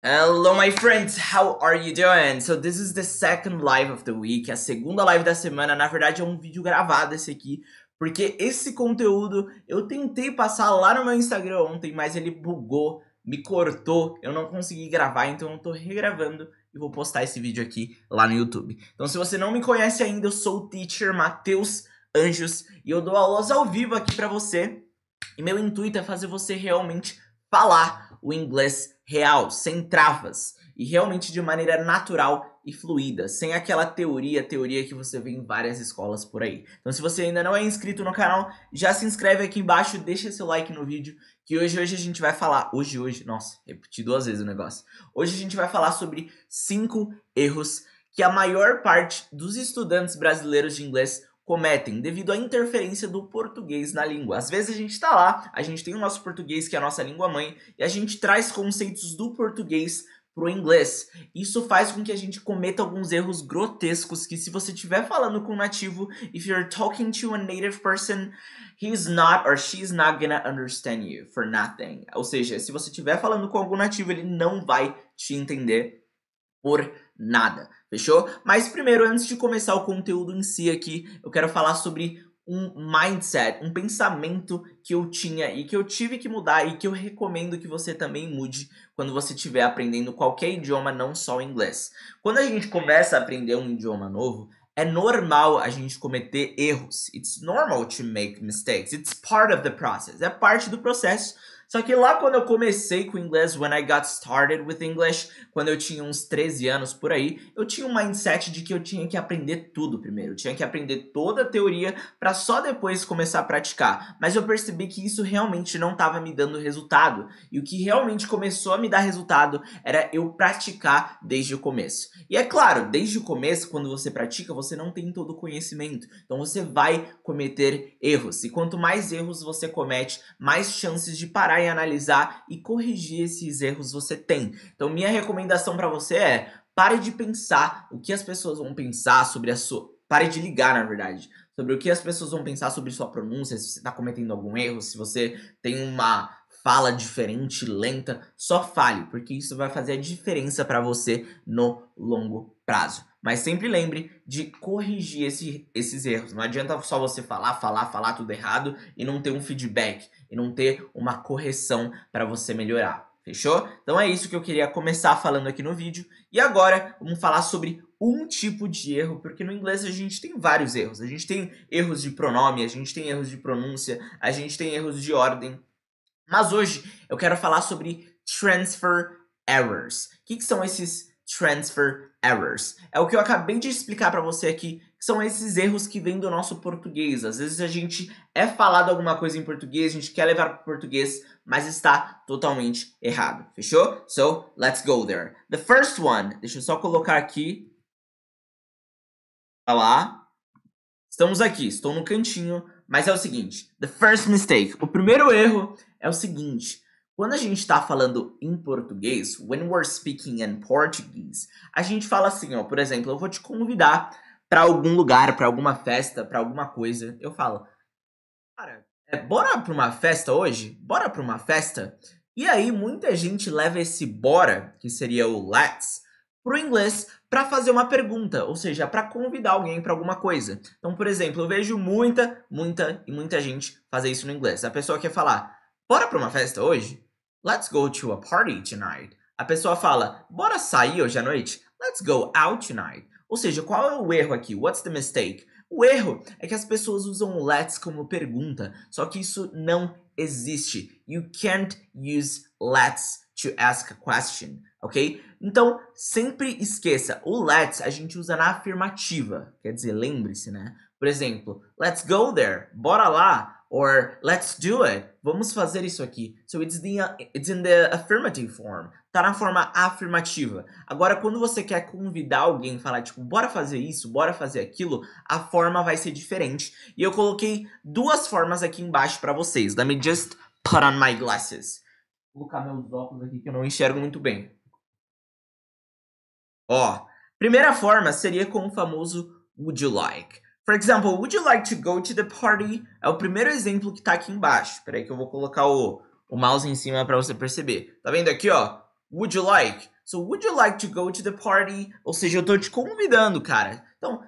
Hello, my friends! How are you doing? So, this is the second live of the week, a segunda live da semana. Na verdade, é um vídeo gravado esse aqui, porque esse conteúdo eu tentei passar lá no meu Instagram ontem, mas ele bugou, me cortou, eu não consegui gravar, então eu tô regravando e vou postar esse vídeo aqui lá no YouTube. Então, se você não me conhece ainda, eu sou o teacher Matheus Anjos e eu dou aulas ao vivo aqui para você. E meu intuito é fazer você realmente falar o inglês real, sem travas e realmente de maneira natural e fluida, sem aquela teoria, teoria que você vê em várias escolas por aí. Então, se você ainda não é inscrito no canal, já se inscreve aqui embaixo, deixa seu like no vídeo, que hoje hoje a gente vai falar, hoje hoje, nossa, repeti duas vezes o negócio. Hoje a gente vai falar sobre cinco erros que a maior parte dos estudantes brasileiros de inglês cometem devido à interferência do português na língua. Às vezes a gente está lá, a gente tem o nosso português, que é a nossa língua mãe, e a gente traz conceitos do português para o inglês. Isso faz com que a gente cometa alguns erros grotescos que se você estiver falando com um nativo, if you're talking to a native person, he's not or she's not gonna understand you for nothing. Ou seja, se você estiver falando com algum nativo, ele não vai te entender por nada nada, fechou? Mas primeiro, antes de começar o conteúdo em si aqui, eu quero falar sobre um mindset, um pensamento que eu tinha e que eu tive que mudar e que eu recomendo que você também mude quando você estiver aprendendo qualquer idioma, não só o inglês. Quando a gente começa a aprender um idioma novo, é normal a gente cometer erros. It's normal to make mistakes. It's part of the process. É parte do processo só que lá quando eu comecei com inglês, when I got started with English, quando eu tinha uns 13 anos por aí, eu tinha um mindset de que eu tinha que aprender tudo primeiro. Eu tinha que aprender toda a teoria para só depois começar a praticar. Mas eu percebi que isso realmente não estava me dando resultado. E o que realmente começou a me dar resultado era eu praticar desde o começo. E é claro, desde o começo, quando você pratica, você não tem todo o conhecimento. Então você vai cometer erros. E quanto mais erros você comete, mais chances de parar parar e analisar e corrigir esses erros você tem. Então, minha recomendação para você é: pare de pensar o que as pessoas vão pensar sobre a sua. Pare de ligar, na verdade, sobre o que as pessoas vão pensar sobre sua pronúncia, se você está cometendo algum erro, se você tem uma fala diferente, lenta, só fale, porque isso vai fazer a diferença para você no longo prazo. Mas sempre lembre de corrigir esse, esses erros. Não adianta só você falar, falar, falar tudo errado e não ter um feedback e não ter uma correção para você melhorar. Fechou? Então é isso que eu queria começar falando aqui no vídeo. E agora vamos falar sobre um tipo de erro, porque no inglês a gente tem vários erros. A gente tem erros de pronome, a gente tem erros de pronúncia, a gente tem erros de ordem. Mas hoje eu quero falar sobre transfer errors. O que, que são esses transfer errors? É o que eu acabei de explicar para você aqui são esses erros que vêm do nosso português. Às vezes a gente é falado alguma coisa em português, a gente quer levar para português, mas está totalmente errado. Fechou? So, let's go there. The first one, deixa eu só colocar aqui. Tá lá. Estamos aqui, estou no cantinho, mas é o seguinte, the first mistake. O primeiro erro é o seguinte, quando a gente está falando em português, when we're speaking in Portuguese, a gente fala assim, ó, por exemplo, eu vou te convidar para algum lugar, para alguma festa, para alguma coisa, eu falo, cara, é, bora pra uma festa hoje? Bora pra uma festa? E aí muita gente leva esse bora, que seria o let's, pro inglês para fazer uma pergunta, ou seja, para convidar alguém para alguma coisa. Então, por exemplo, eu vejo muita, muita e muita gente fazer isso no inglês. A pessoa quer falar, bora pra uma festa hoje? Let's go to a party tonight. A pessoa fala, bora sair hoje à noite? Let's go out tonight. Ou seja, qual é o erro aqui? What's the mistake? O erro é que as pessoas usam let's como pergunta, só que isso não existe. You can't use let's to ask a question, ok? Então, sempre esqueça, o let's a gente usa na afirmativa, quer dizer, lembre-se, né? Por exemplo, let's go there, bora lá, or let's do it, vamos fazer isso aqui. So it's, the, it's in the affirmative form tá na forma afirmativa. Agora, quando você quer convidar alguém, falar tipo, bora fazer isso, bora fazer aquilo, a forma vai ser diferente. E eu coloquei duas formas aqui embaixo para vocês. Let me just put on my glasses. Vou colocar meus óculos aqui que eu não enxergo muito bem. Ó, primeira forma seria com o famoso would you like. For example, would you like to go to the party? É o primeiro exemplo que tá aqui embaixo. Peraí que eu vou colocar o, o mouse em cima para você perceber. Tá vendo aqui, ó? Would you like? So, would you like to go to the party? Ou seja, eu tô te convidando, cara. Então,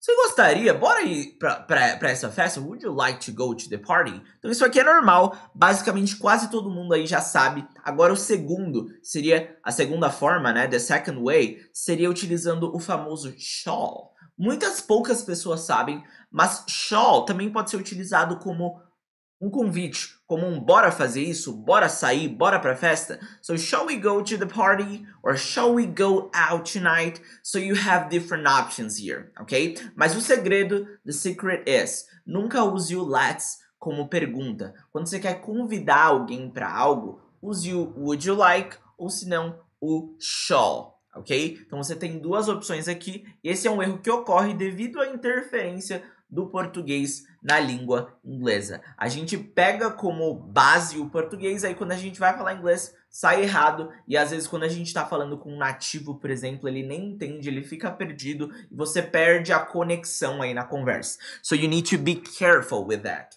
você gostaria? Bora ir pra, pra, pra, essa festa? Would you like to go to the party? Então isso aqui é normal. Basicamente, quase todo mundo aí já sabe. Agora o segundo seria a segunda forma, né? The second way seria utilizando o famoso shawl. Muitas poucas pessoas sabem, mas shawl também pode ser utilizado como um convite como um bora fazer isso, bora sair, bora pra festa. So shall we go to the party or shall we go out tonight? So you have different options here, ok? Mas o segredo, the secret is, nunca use o let's como pergunta. Quando você quer convidar alguém para algo, use o would you like ou se não o shall ok? Então você tem duas opções aqui. Esse é um erro que ocorre devido à interferência do português na língua inglesa. A gente pega como base o português, aí quando a gente vai falar inglês, sai errado. E às vezes, quando a gente está falando com um nativo, por exemplo, ele nem entende, ele fica perdido e você perde a conexão aí na conversa. So you need to be careful with that.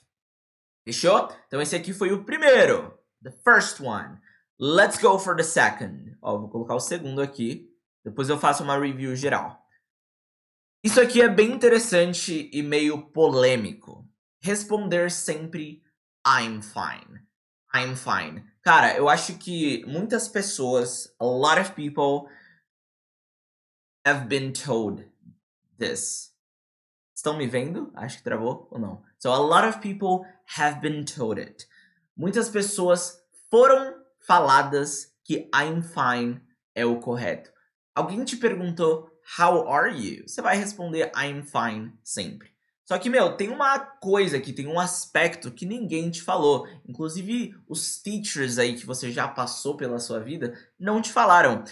Fechou? Então esse aqui foi o primeiro. The first one. Let's go for the second. Ó, vou colocar o segundo aqui. Depois eu faço uma review geral. Isso aqui é bem interessante e meio polêmico. Responder sempre I'm fine. I'm fine. Cara, eu acho que muitas pessoas, a lot of people have been told this. Estão me vendo? Acho que travou ou não. So a lot of people have been told it. Muitas pessoas foram faladas que I'm fine é o correto. Alguém te perguntou How are you? Você vai responder I'm fine sempre. Só que, meu, tem uma coisa aqui, tem um aspecto que ninguém te falou. Inclusive, os teachers aí que você já passou pela sua vida não te falaram.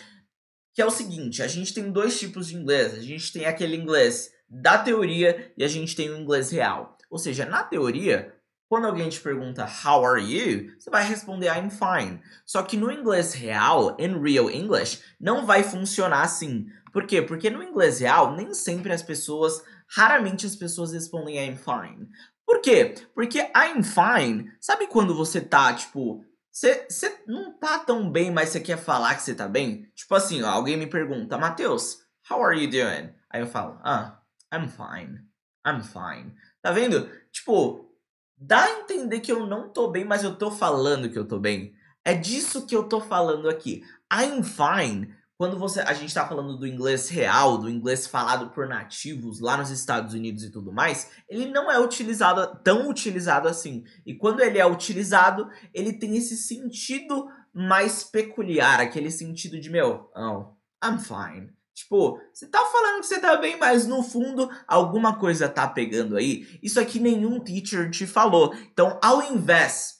Que é o seguinte: a gente tem dois tipos de inglês. A gente tem aquele inglês da teoria e a gente tem o inglês real. Ou seja, na teoria, quando alguém te pergunta How are you? Você vai responder I'm fine. Só que no inglês real, in real English, não vai funcionar assim. Por quê? Porque no inglês real, nem sempre as pessoas, raramente as pessoas respondem I'm fine. Por quê? Porque I'm fine, sabe quando você tá, tipo, você não tá tão bem, mas você quer falar que você tá bem? Tipo assim, ó, alguém me pergunta, Matheus, how are you doing? Aí eu falo, ah, I'm fine, I'm fine. Tá vendo? Tipo, dá a entender que eu não tô bem, mas eu tô falando que eu tô bem. É disso que eu tô falando aqui. I'm fine quando você a gente está falando do inglês real, do inglês falado por nativos lá nos Estados Unidos e tudo mais, ele não é utilizado tão utilizado assim. E quando ele é utilizado, ele tem esse sentido mais peculiar, aquele sentido de meu, oh, I'm fine. Tipo, você tá falando que você tá bem, mas no fundo alguma coisa tá pegando aí. Isso aqui nenhum teacher te falou. Então, ao invés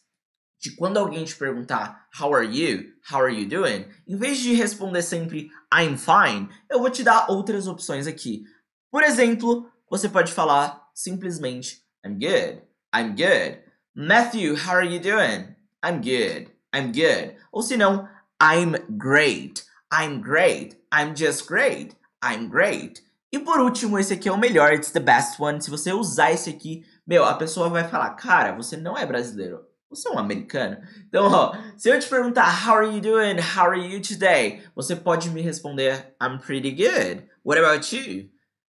de quando alguém te perguntar How are you? How are you doing? Em vez de responder sempre I'm fine, eu vou te dar outras opções aqui. Por exemplo, você pode falar simplesmente I'm good. I'm good. Matthew, how are you doing? I'm good. I'm good. Ou se não, I'm great. I'm great. I'm just great. I'm great. E por último, esse aqui é o melhor, it's the best one. Se você usar esse aqui, meu, a pessoa vai falar: "Cara, você não é brasileiro você é um americano? Então, ó, se eu te perguntar How are you doing? How are you today? Você pode me responder I'm pretty good. What about you?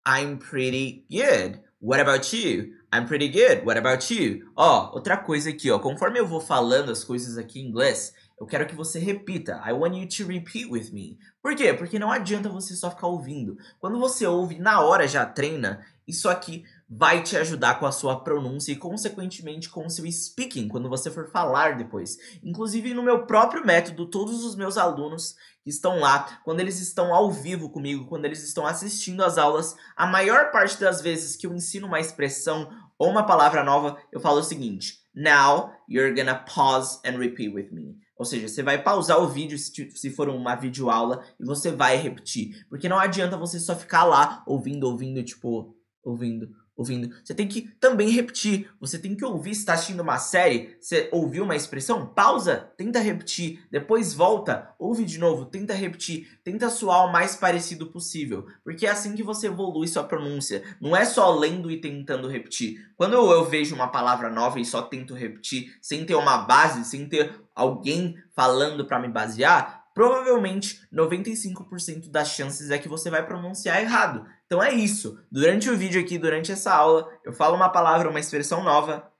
I'm pretty good. What about you? I'm pretty good. What about you? Ó, outra coisa aqui, ó. Conforme eu vou falando as coisas aqui em inglês, eu quero que você repita. I want you to repeat with me. Por quê? Porque não adianta você só ficar ouvindo. Quando você ouve na hora já treina, isso aqui vai te ajudar com a sua pronúncia e, consequentemente, com o seu speaking, quando você for falar depois. Inclusive, no meu próprio método, todos os meus alunos que estão lá, quando eles estão ao vivo comigo, quando eles estão assistindo às aulas, a maior parte das vezes que eu ensino uma expressão ou uma palavra nova, eu falo o seguinte: Now you're gonna pause and repeat with me. Ou seja, você vai pausar o vídeo se for uma videoaula e você vai repetir. Porque não adianta você só ficar lá ouvindo, ouvindo, tipo, ouvindo, ouvindo. Você tem que também repetir. Você tem que ouvir. Se está assistindo uma série, você ouviu uma expressão, pausa, tenta repetir. Depois volta, ouve de novo, tenta repetir. Tenta soar o mais parecido possível. Porque é assim que você evolui sua pronúncia. Não é só lendo e tentando repetir. Quando eu, eu vejo uma palavra nova e só tento repetir, sem ter uma base, sem ter alguém falando para me basear, provavelmente 95% das chances é que você vai pronunciar errado. Então é isso. Durante o vídeo aqui, durante essa aula, eu falo uma palavra, uma expressão nova,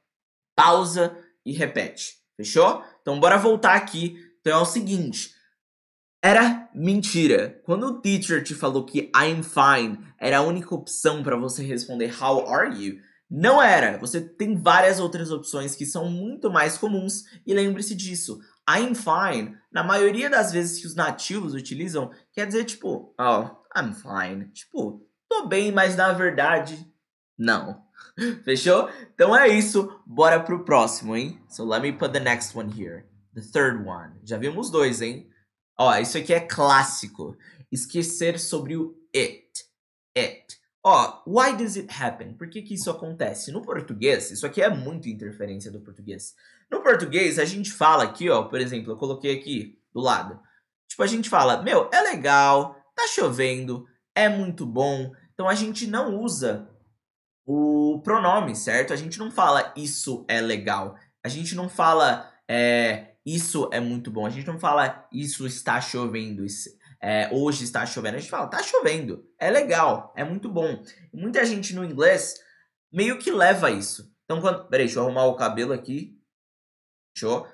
pausa e repete. Fechou? Então bora voltar aqui. Então é o seguinte, era mentira. Quando o teacher te falou que I'm fine era a única opção para você responder how are you, não era. Você tem várias outras opções que são muito mais comuns e lembre-se disso. I'm fine, na maioria das vezes que os nativos utilizam, quer dizer tipo, oh, I'm fine. Tipo, tô bem, mas na verdade, não. Fechou? Então é isso. Bora pro próximo, hein? So let me put the next one here. The third one. Já vimos dois, hein? Ó, isso aqui é clássico. Esquecer sobre o it. It. Ó, oh, why does it happen? Por que, que isso acontece? No português, isso aqui é muito interferência do português. No português, a gente fala aqui, ó, por exemplo, eu coloquei aqui do lado. Tipo, a gente fala, meu, é legal, tá chovendo, é muito bom. Então a gente não usa o pronome, certo? A gente não fala isso é legal. A gente não fala é, isso é muito bom. A gente não fala isso está chovendo. Isso é, hoje está chovendo. A gente fala, tá chovendo, é legal, é muito bom. Muita gente no inglês meio que leva isso. Então, quando. Peraí, deixa eu arrumar o cabelo aqui. Show.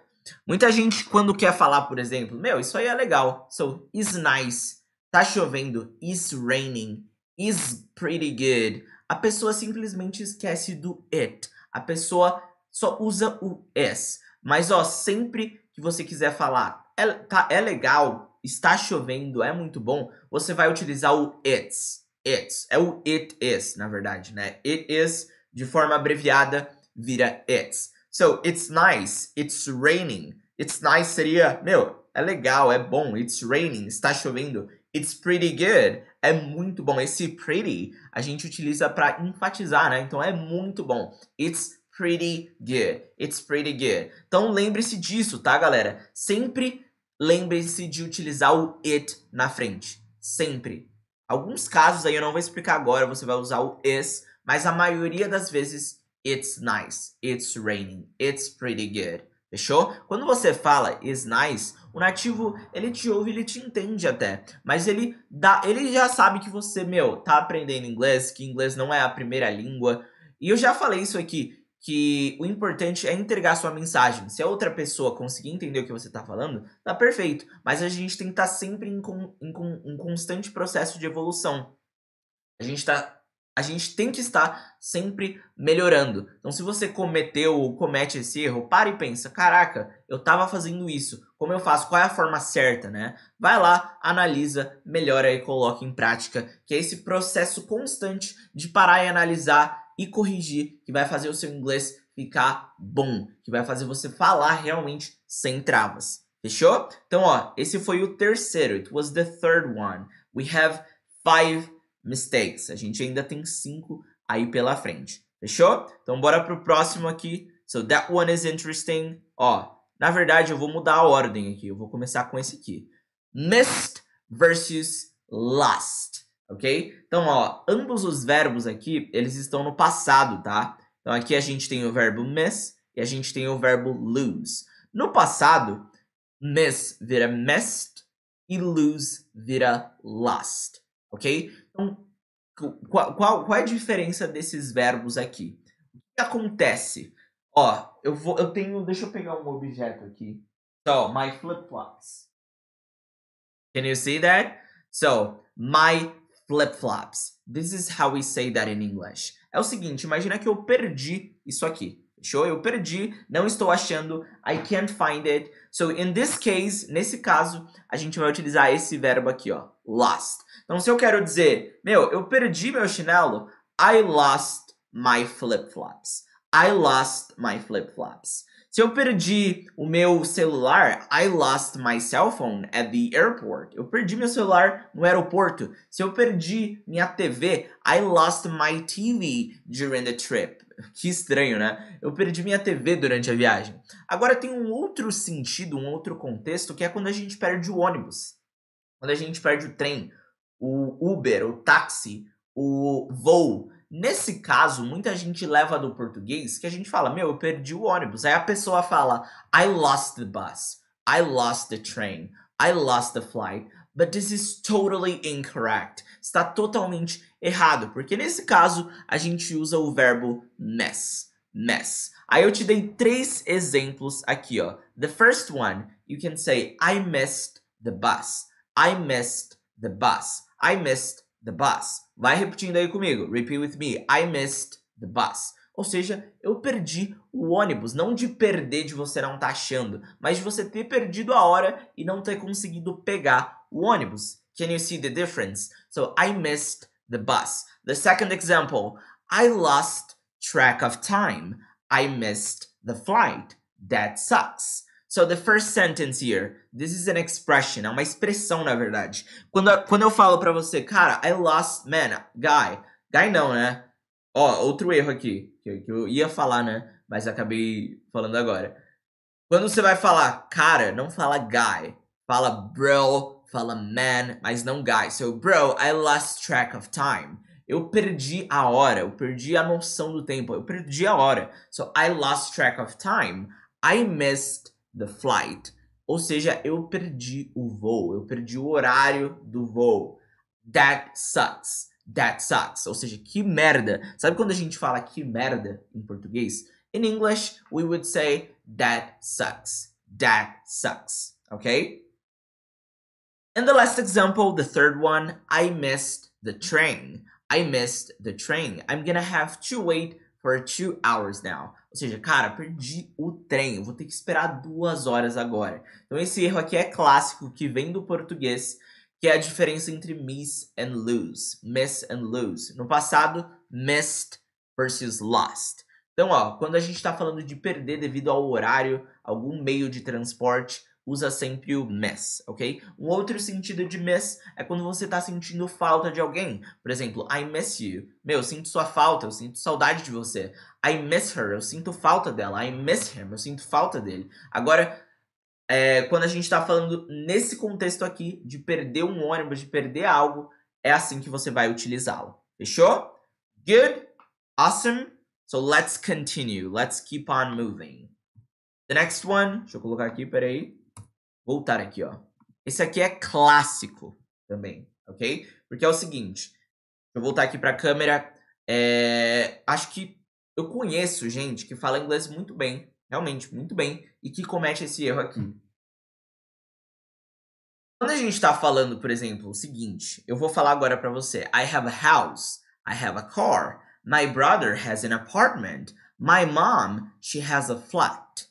Muita gente, quando quer falar, por exemplo, meu, isso aí é legal. So, is nice. Tá chovendo. Is raining. Is pretty good. A pessoa simplesmente esquece do it. A pessoa só usa o s. Mas, ó, sempre que você quiser falar, é, tá, é legal, está chovendo, é muito bom, você vai utilizar o it's. It's. É o it is, na verdade, né? It is, de forma abreviada, vira it's. So, it's nice, it's raining. It's nice seria, meu, é legal, é bom, it's raining, está chovendo. It's pretty good, é muito bom. Esse pretty a gente utiliza para enfatizar, né? Então é muito bom. It's pretty good. It's pretty good. Então lembre-se disso, tá, galera? Sempre lembrem-se de utilizar o it na frente, sempre. Alguns casos aí eu não vou explicar agora, você vai usar o is, mas a maioria das vezes it's nice, it's raining, it's pretty good. Fechou? Quando você fala is nice, o nativo, ele te ouve, ele te entende até, mas ele dá, ele já sabe que você, meu, tá aprendendo inglês, que inglês não é a primeira língua. E eu já falei isso aqui, que o importante é entregar sua mensagem. Se a outra pessoa conseguir entender o que você está falando, tá perfeito. Mas a gente tem que estar tá sempre em, com, em com, um constante processo de evolução. A gente tá. A gente tem que estar sempre melhorando. Então, se você cometeu ou comete esse erro, para e pensa: caraca, eu estava fazendo isso. Como eu faço? Qual é a forma certa, né? Vai lá, analisa, melhora e coloca em prática. Que é esse processo constante de parar e analisar e corrigir, que vai fazer o seu inglês ficar bom, que vai fazer você falar realmente sem travas. Fechou? Então, ó, esse foi o terceiro. It was the third one. We have five mistakes. A gente ainda tem cinco aí pela frente. Fechou? Então, bora pro próximo aqui. So, that one is interesting. Ó, na verdade, eu vou mudar a ordem aqui. Eu vou começar com esse aqui. Missed versus lost ok? Então, ó, ambos os verbos aqui, eles estão no passado, tá? Então, aqui a gente tem o verbo miss e a gente tem o verbo lose. No passado, miss vira missed e lose vira lost, ok? Então, qual, qual, qual é a diferença desses verbos aqui? O que acontece? Ó, eu, vou, eu tenho... Deixa eu pegar um objeto aqui. So, my flip-flops. Can you see that? So, my flip-flops. This is how we say that in English. É o seguinte, imagina que eu perdi isso aqui. Show, eu perdi, não estou achando, I can't find it. So in this case, nesse caso, a gente vai utilizar esse verbo aqui, ó, lost. Então se eu quero dizer, meu, eu perdi meu chinelo, I lost my flip-flops. I lost my flip-flops. Se eu perdi o meu celular, I lost my cell phone at the airport. Eu perdi meu celular no aeroporto. Se eu perdi minha TV, I lost my TV during the trip. Que estranho, né? Eu perdi minha TV durante a viagem. Agora tem um outro sentido, um outro contexto, que é quando a gente perde o ônibus, quando a gente perde o trem, o Uber, o táxi, o voo. Nesse caso, muita gente leva do português que a gente fala, meu, eu perdi o ônibus. Aí a pessoa fala, I lost the bus, I lost the train, I lost the flight. But this is totally incorrect. Está totalmente errado, porque nesse caso a gente usa o verbo mess. Mess. Aí eu te dei três exemplos aqui, ó. The first one, you can say I missed the bus. I missed the bus. I missed the bus. Vai repetindo aí comigo. Repeat with me. I missed the bus. Ou seja, eu perdi o ônibus. Não de perder de você não estar tá achando, mas de você ter perdido a hora e não ter conseguido pegar o ônibus. Can you see the difference? So, I missed the bus. The second example. I lost track of time. I missed the flight. That sucks. So the first sentence here, this is an expression, é uma expressão na verdade. Quando, quando eu falo para você, cara, I lost man, guy. Guy não, né? Ó, outro erro aqui que, que eu ia falar, né? Mas acabei falando agora. Quando você vai falar cara, não fala guy, fala bro, fala man, mas não guy. So bro, I lost track of time. Eu perdi a hora, eu perdi a noção do tempo, eu perdi a hora. So I lost track of time. I missed the flight. Ou seja, eu perdi o voo, eu perdi o horário do voo. That sucks. That sucks. Ou seja, que merda. Sabe quando a gente fala que merda em português? In English, we would say that sucks. That sucks. Okay? And the last example, the third one, I missed the train. I missed the train. I'm gonna have to wait for two hours now. Ou seja, cara, perdi o trem, eu vou ter que esperar duas horas agora. Então esse erro aqui é clássico, que vem do português, que é a diferença entre miss and lose. Miss and lose. No passado, missed versus lost. Então, ó, quando a gente está falando de perder devido ao horário, algum meio de transporte, usa sempre o miss, ok? Um outro sentido de miss é quando você está sentindo falta de alguém. Por exemplo, I miss you. Meu, eu sinto sua falta, eu sinto saudade de você. I miss her, eu sinto falta dela. I miss him, eu sinto falta dele. Agora, é, quando a gente está falando nesse contexto aqui de perder um ônibus, de perder algo, é assim que você vai utilizá-lo. Fechou? Good? Awesome? So let's continue. Let's keep on moving. The next one, deixa eu colocar aqui, peraí voltar aqui, ó. Esse aqui é clássico também, ok? Porque é o seguinte, eu voltar aqui para a câmera. É, acho que eu conheço gente que fala inglês muito bem, realmente muito bem, e que comete esse erro aqui. Quando a gente está falando, por exemplo, o seguinte, eu vou falar agora para você: I have a house, I have a car, my brother has an apartment, my mom, she has a flat.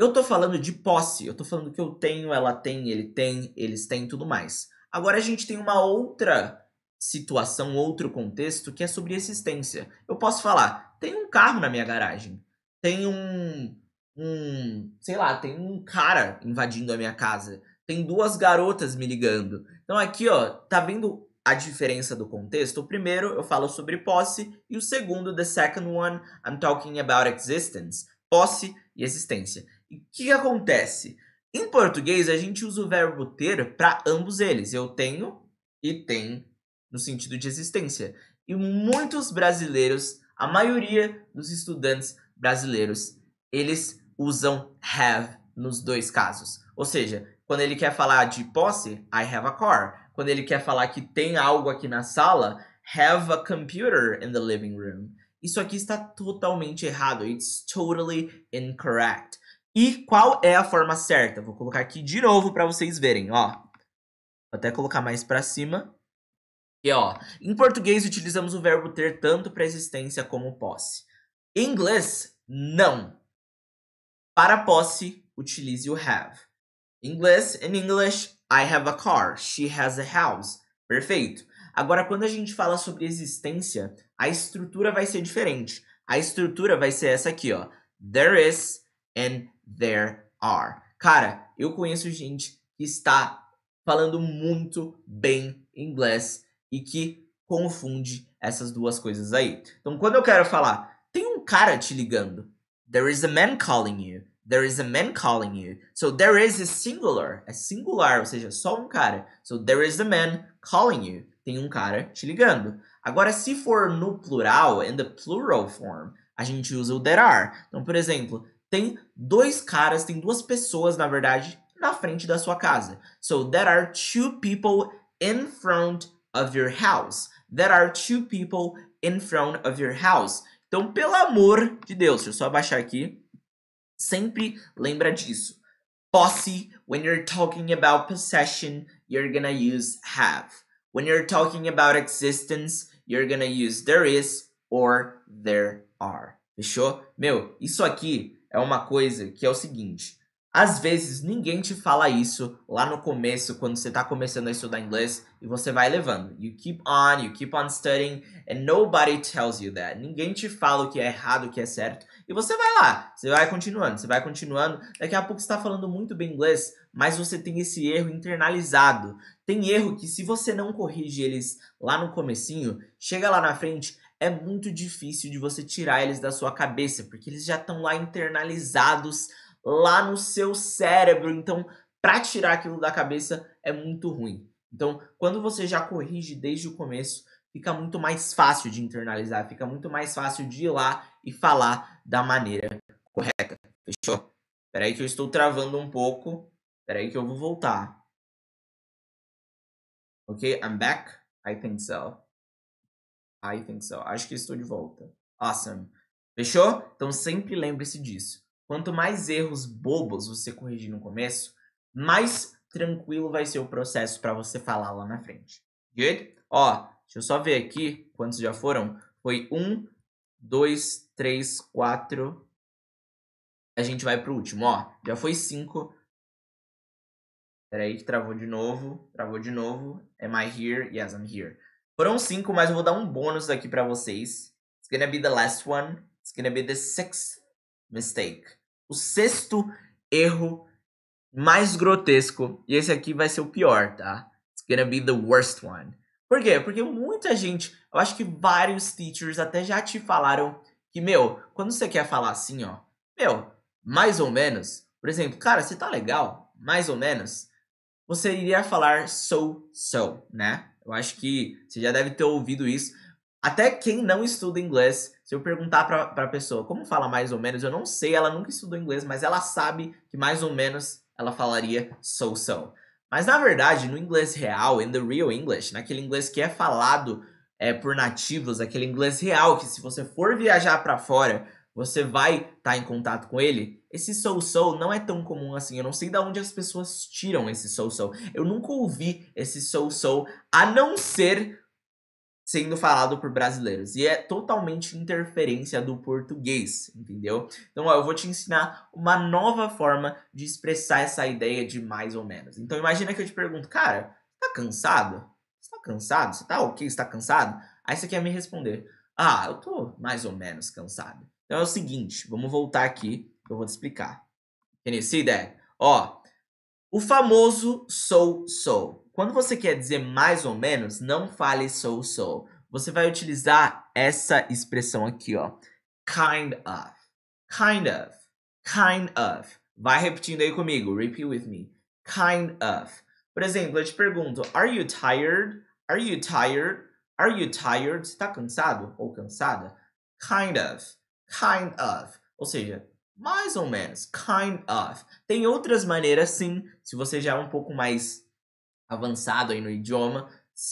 Eu tô falando de posse, eu tô falando que eu tenho, ela tem, ele tem, eles têm tudo mais. Agora a gente tem uma outra situação, outro contexto que é sobre existência. Eu posso falar, tem um carro na minha garagem, tem um, um, sei lá, tem um cara invadindo a minha casa, tem duas garotas me ligando. Então aqui, ó, tá vendo a diferença do contexto? O primeiro eu falo sobre posse e o segundo, the second one, I'm talking about existence, posse e existência. O que acontece? Em português, a gente usa o verbo ter para ambos eles. Eu tenho e tem no sentido de existência. E muitos brasileiros, a maioria dos estudantes brasileiros, eles usam have nos dois casos. Ou seja, quando ele quer falar de posse, I have a car. Quando ele quer falar que tem algo aqui na sala, have a computer in the living room. Isso aqui está totalmente errado. It's totally incorrect. E qual é a forma certa? Vou colocar aqui de novo para vocês verem, ó. Vou até colocar mais para cima. E ó, em português utilizamos o verbo ter tanto para existência como posse. Em inglês, não. Para posse, utilize o have. Em inglês, in English, I have a car, she has a house. Perfeito. Agora, quando a gente fala sobre existência, a estrutura vai ser diferente. A estrutura vai ser essa aqui, ó. There is an there are. Cara, eu conheço gente que está falando muito bem inglês e que confunde essas duas coisas aí. Então, quando eu quero falar, tem um cara te ligando. There is a man calling you. There is a man calling you. So there is a singular. É singular, ou seja, só um cara. So there is a man calling you. Tem um cara te ligando. Agora, se for no plural, in the plural form, a gente usa o there are. Então, por exemplo, tem dois caras, tem duas pessoas, na verdade, na frente da sua casa. So there are two people in front of your house. There are two people in front of your house. Então, pelo amor de Deus, deixa eu só baixar aqui. Sempre lembra disso. Posse, when you're talking about possession, you're gonna use have. When you're talking about existence, you're gonna use there is or there are. Fechou? Meu, isso aqui é uma coisa que é o seguinte. Às vezes ninguém te fala isso lá no começo, quando você está começando a estudar inglês, e você vai levando. You keep on, you keep on studying, and nobody tells you that. Ninguém te fala o que é errado, o que é certo. E você vai lá, você vai continuando, você vai continuando. Daqui a pouco você está falando muito bem inglês, mas você tem esse erro internalizado. Tem erro que se você não corrige eles lá no comecinho, chega lá na frente, é muito difícil de você tirar eles da sua cabeça, porque eles já estão lá internalizados, lá no seu cérebro. Então, para tirar aquilo da cabeça é muito ruim. Então, quando você já corrige desde o começo, fica muito mais fácil de internalizar, fica muito mais fácil de ir lá e falar da maneira correta. Fechou? Peraí que eu estou travando um pouco. Peraí que eu vou voltar. Ok, I'm back. I think so. I think so. Acho que estou de volta. Awesome. Fechou? Então sempre lembre-se disso. Quanto mais erros bobos você corrigir no começo, mais tranquilo vai ser o processo para você falar lá na frente. Good? Ó, deixa eu só ver aqui quantos já foram. Foi um, dois, três, quatro. A gente vai pro último, ó. Já foi cinco. Peraí que travou de novo. Travou de novo. Am I here? Yes, I'm here. Foram cinco, mas eu vou dar um bônus aqui pra vocês. It's gonna be the last one. It's gonna be the sixth mistake. O sexto erro mais grotesco. E esse aqui vai ser o pior, tá? It's gonna be the worst one. Por quê? Porque muita gente, eu acho que vários teachers até já te falaram que, meu, quando você quer falar assim, ó, meu, mais ou menos, por exemplo, cara, você tá legal, mais ou menos, você iria falar so, so, né? Eu acho que você já deve ter ouvido isso. Até quem não estuda inglês, se eu perguntar para a pessoa como fala mais ou menos, eu não sei, ela nunca estudou inglês, mas ela sabe que mais ou menos ela falaria so so. Mas na verdade, no inglês real, in the real English, naquele inglês que é falado é, por nativos, aquele inglês real que se você for viajar para fora, você vai estar tá em contato com ele. Esse so-so não é tão comum assim. Eu não sei de onde as pessoas tiram esse so-so. Eu nunca ouvi esse so-so a não ser sendo falado por brasileiros. E é totalmente interferência do português, entendeu? Então, ó, eu vou te ensinar uma nova forma de expressar essa ideia de mais ou menos. Então, imagina que eu te pergunto, cara, tá cansado? Você tá cansado? Você tá ok? Você tá cansado? Aí você quer me responder, ah, eu tô mais ou menos cansado. Então é o seguinte, vamos voltar aqui, eu vou te explicar. Conhecida? Ó, o famoso sou, sou. Quando você quer dizer mais ou menos, não fale sou, sou. Você vai utilizar essa expressão aqui, ó. Kind of, kind of, kind of. Vai repetindo aí comigo, repeat with me. Kind of. Por exemplo, eu te pergunto, are you tired? Are you tired? Are you tired? Você tá cansado ou cansada? Kind of kind of, ou seja, mais ou menos, kind of. Tem outras maneiras sim, se você já é um pouco mais avançado aí no idioma,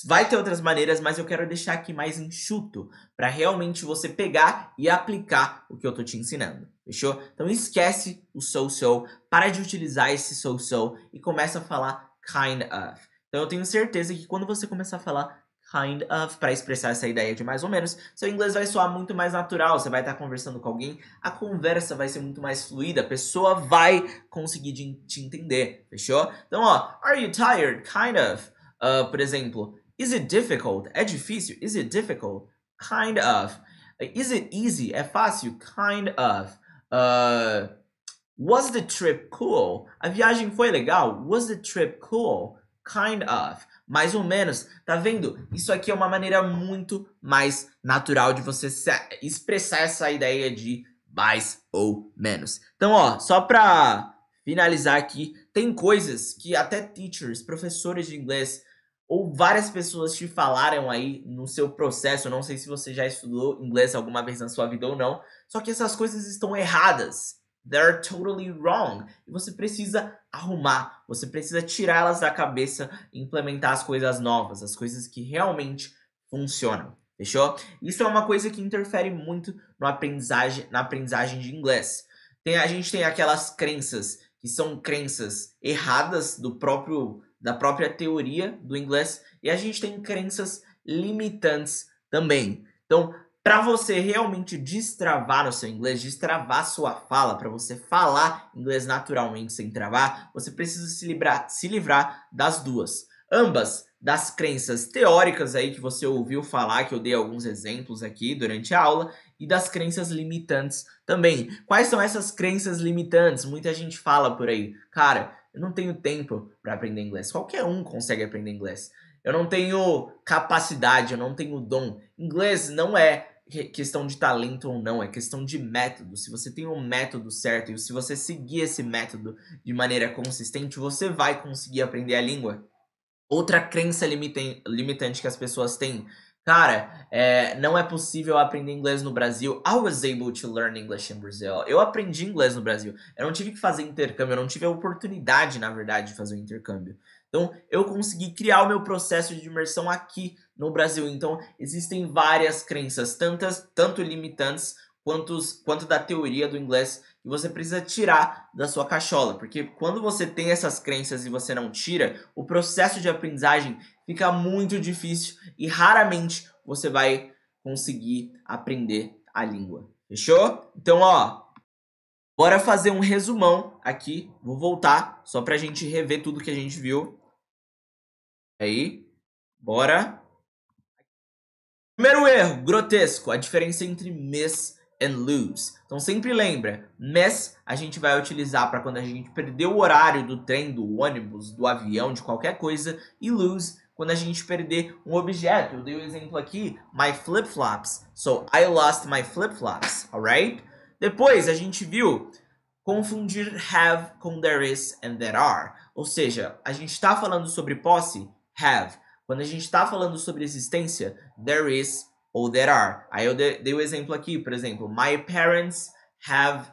vai ter outras maneiras, mas eu quero deixar aqui mais enxuto para realmente você pegar e aplicar o que eu tô te ensinando. Fechou? Então esquece o so-so, para de utilizar esse so-so e começa a falar kind of. Então eu tenho certeza que quando você começar a falar kind of, para expressar essa ideia de mais ou menos, seu inglês vai soar muito mais natural, você vai estar conversando com alguém, a conversa vai ser muito mais fluida, a pessoa vai conseguir te entender, fechou? Então, ó, are you tired? Kind of. Uh, por exemplo, is it difficult? É difícil? Is it difficult? Kind of. Is it easy? É fácil? Kind of. Uh, was the trip cool? A viagem foi legal? Was the trip cool? Kind of. Mais ou menos. Tá vendo? Isso aqui é uma maneira muito mais natural de você expressar essa ideia de mais ou menos. Então, ó, só pra finalizar aqui, tem coisas que até teachers, professores de inglês ou várias pessoas te falaram aí no seu processo, não sei se você já estudou inglês alguma vez na sua vida ou não, só que essas coisas estão erradas. They're totally wrong. E você precisa arrumar, você precisa tirá-las da cabeça e implementar as coisas novas, as coisas que realmente funcionam. Fechou? Isso é uma coisa que interfere muito no aprendizagem, na aprendizagem de inglês. Tem, a gente tem aquelas crenças que são crenças erradas do próprio da própria teoria do inglês e a gente tem crenças limitantes também. Então, para você realmente destravar o seu inglês, destravar sua fala, para você falar inglês naturalmente sem travar, você precisa se livrar, se livrar das duas. Ambas das crenças teóricas aí que você ouviu falar, que eu dei alguns exemplos aqui durante a aula, e das crenças limitantes também. Quais são essas crenças limitantes? Muita gente fala por aí, cara, eu não tenho tempo para aprender inglês. Qualquer um consegue aprender inglês. Eu não tenho capacidade, eu não tenho dom. Inglês não é questão de talento ou não, é questão de método. Se você tem um método certo e se você seguir esse método de maneira consistente, você vai conseguir aprender a língua. Outra crença limitante que as pessoas têm. Cara, é, não é possível aprender inglês no Brasil. I was able to learn English in Brazil. Eu aprendi inglês no Brasil. Eu não tive que fazer intercâmbio, eu não tive a oportunidade, na verdade, de fazer o um intercâmbio. Então, eu consegui criar o meu processo de imersão aqui no Brasil. Então, existem várias crenças, tantas, tanto limitantes quanto quanto da teoria do inglês, que você precisa tirar da sua cachola. Porque quando você tem essas crenças e você não tira, o processo de aprendizagem fica muito difícil e raramente você vai conseguir aprender a língua. Fechou? Então, ó, bora fazer um resumão aqui. Vou voltar só pra gente rever tudo que a gente viu. Aí, bora. Primeiro erro, grotesco, a diferença entre miss and lose. Então sempre lembra, miss a gente vai utilizar para quando a gente perdeu o horário do trem, do ônibus, do avião, de qualquer coisa, e lose quando a gente perder um objeto. Eu dei o um exemplo aqui, my flip-flops. So I lost my flip-flops, alright? Depois a gente viu confundir have com there is and there are. Ou seja, a gente está falando sobre posse, have. Quando a gente está falando sobre existência, there is ou there are. Aí eu dei o um exemplo aqui, por exemplo, my parents have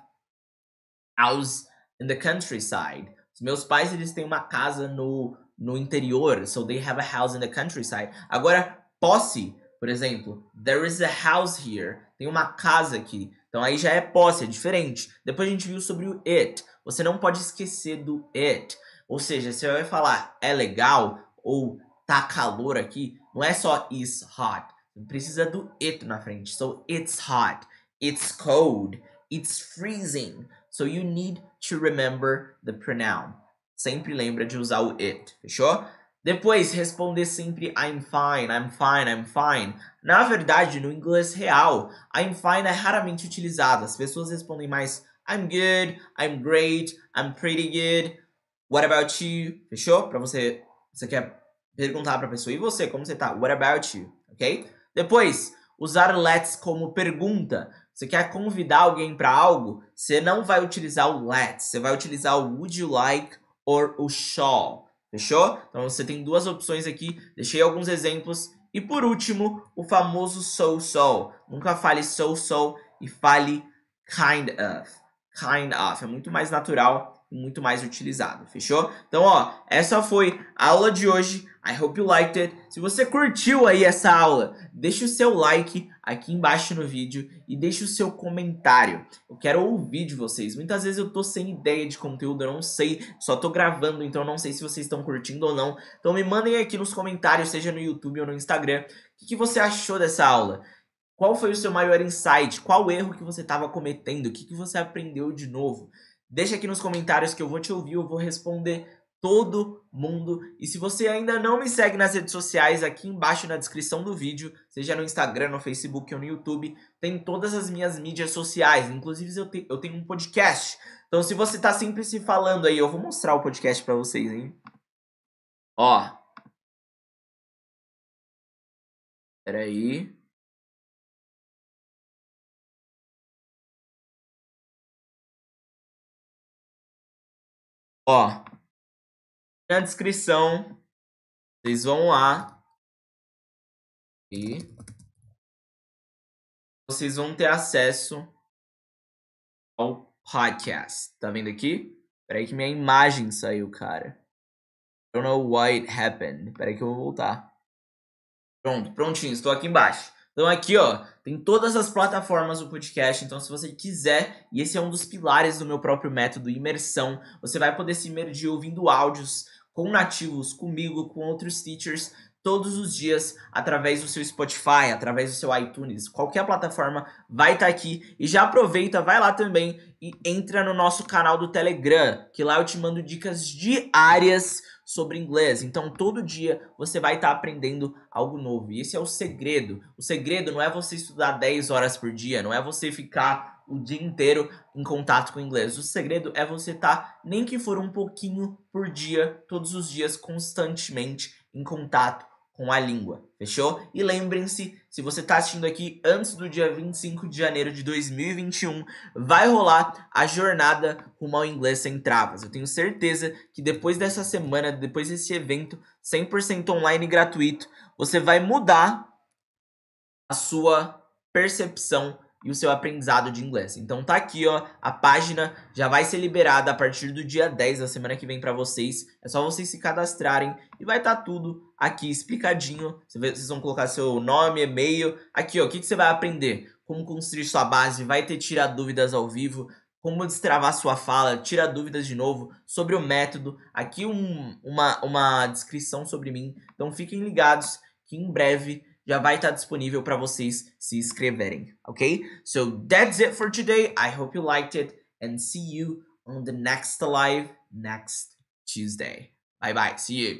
house in the countryside. Os meus pais eles têm uma casa no no interior, so they have a house in the countryside. Agora posse, por exemplo, there is a house here. Tem uma casa aqui. Então aí já é posse, é diferente. Depois a gente viu sobre o it. Você não pode esquecer do it. Ou seja, você vai falar é legal ou tá calor aqui, não é só is hot. Precisa do it na frente. So it's hot, it's cold, it's freezing. So you need to remember the pronoun. Sempre lembra de usar o it, fechou? Depois, responder sempre I'm fine, I'm fine, I'm fine. Na verdade, no inglês real, I'm fine é raramente utilizado. As pessoas respondem mais I'm good, I'm great, I'm pretty good. What about you? Fechou? Para você, você quer perguntar para a pessoa: "E você, como você tá? What about you?", OK? Depois, usar let's como pergunta. Você quer convidar alguém para algo, você não vai utilizar o let's, você vai utilizar o would you like or o shall. Fechou? Então você tem duas opções aqui, deixei alguns exemplos. E por último, o famoso so so. Nunca fale so so e fale kind of. Kind of. É muito mais natural e muito mais utilizado. Fechou? Então, ó, essa foi a aula de hoje. I hope you liked it. Se você curtiu aí essa aula, deixa o seu like aqui embaixo no vídeo e deixa o seu comentário. Eu quero ouvir de vocês. Muitas vezes eu tô sem ideia de conteúdo, eu não sei, só tô gravando, então eu não sei se vocês estão curtindo ou não. Então me mandem aqui nos comentários, seja no YouTube ou no Instagram, o que, que você achou dessa aula. Qual foi o seu maior insight? Qual erro que você estava cometendo? O que, que você aprendeu de novo? Deixa aqui nos comentários que eu vou te ouvir, eu vou responder todo mundo. E se você ainda não me segue nas redes sociais, aqui embaixo na descrição do vídeo, seja no Instagram, no Facebook ou no YouTube, tem todas as minhas mídias sociais. Inclusive, eu, te, eu tenho um podcast. Então, se você tá sempre se falando aí, eu vou mostrar o podcast para vocês, hein? Ó. Peraí. Ó na descrição. Vocês vão lá. E vocês vão ter acesso ao podcast. Tá vendo aqui? Peraí que minha imagem saiu, cara. I don't know why it happened. Peraí que eu vou voltar. Pronto, prontinho. Estou aqui embaixo. Então aqui, ó, tem todas as plataformas do podcast. Então, se você quiser, e esse é um dos pilares do meu próprio método imersão, você vai poder se imergir ouvindo áudios com nativos, comigo, com outros teachers, todos os dias, através do seu Spotify, através do seu iTunes, qualquer plataforma vai estar tá aqui. E já aproveita, vai lá também e entra no nosso canal do Telegram, que lá eu te mando dicas diárias sobre inglês. Então, todo dia você vai estar tá aprendendo algo novo. E esse é o segredo. O segredo não é você estudar 10 horas por dia, não é você ficar o dia inteiro em contato com o inglês. O segredo é você estar, tá, nem que for um pouquinho por dia, todos os dias, constantemente em contato com a língua, fechou? E lembrem-se, se você está assistindo aqui antes do dia 25 de janeiro de 2021, vai rolar a jornada rumo ao inglês sem travas. Eu tenho certeza que depois dessa semana, depois desse evento 100% online gratuito, você vai mudar a sua percepção e o seu aprendizado de inglês. Então tá aqui, ó, a página já vai ser liberada a partir do dia 10 da semana que vem para vocês. É só vocês se cadastrarem e vai estar tá tudo aqui explicadinho. Vocês vão colocar seu nome, e-mail, aqui, ó, o que, que você vai aprender? Como construir sua base, vai ter tirar dúvidas ao vivo, como destravar sua fala, tira dúvidas de novo sobre o método. Aqui um, uma, uma descrição sobre mim. Então fiquem ligados que em breve já vai estar disponível para vocês se inscreverem, ok? So that's it for today. I hope you liked it and see you on the next live next Tuesday. Bye bye. See you.